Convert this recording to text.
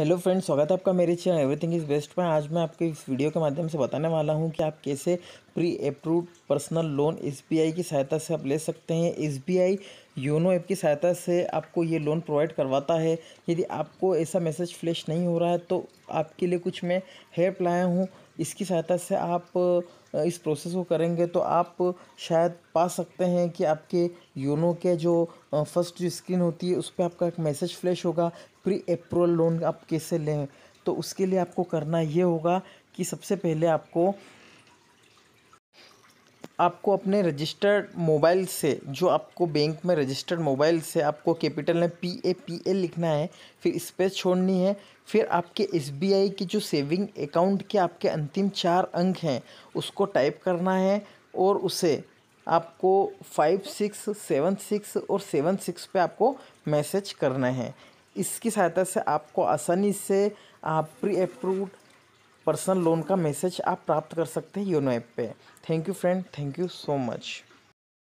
hello friends स्वागत है आपका मेरे चैनल एवरीथिंग इज़ बेस्ट पर आज मैं आपको इस वीडियो के माध्यम से बताने वाला हूं कि आप कैसे pre approved personal loan SBI की सहायता से आप ले सकते हैं एसबीआई योनो ऐप की सहायता से आपको ये लोन प्रोवाइड करवाता है यदि आपको ऐसा मैसेज फ्लैश नहीं हो रहा है तो आपके लिए कुछ मैं हेल्प लाया हूँ इसकी सहायता से आप इस प्रोसेस को करेंगे तो आप शायद पा सकते हैं कि आपके योनो के जो फर्स्ट जो स्क्रीन होती है उस पर आपका एक मैसेज फ्लैश होगा प्री अप्रूवल लोन आप कैसे लें तो उसके लिए आपको करना ये होगा कि सबसे पहले आपको आपको अपने रजिस्टर्ड मोबाइल से जो आपको बैंक में रजिस्टर्ड मोबाइल से आपको कैपिटल में पी ए पी एल लिखना है फिर स्पेस छोड़नी है फिर आपके एस बी आई की जो सेविंग अकाउंट के आपके अंतिम चार अंक हैं उसको टाइप करना है और उसे आपको फाइव सिक्स सेवन सिक्स और सेवन सिक्स पे आपको मैसेज करना है इसकी सहायता से आपको आसानी से आप प्री अप्रूव्ड पर्सनल लोन का मैसेज आप प्राप्त कर सकते हैं योनो ऐप पे thank you friend thank you so much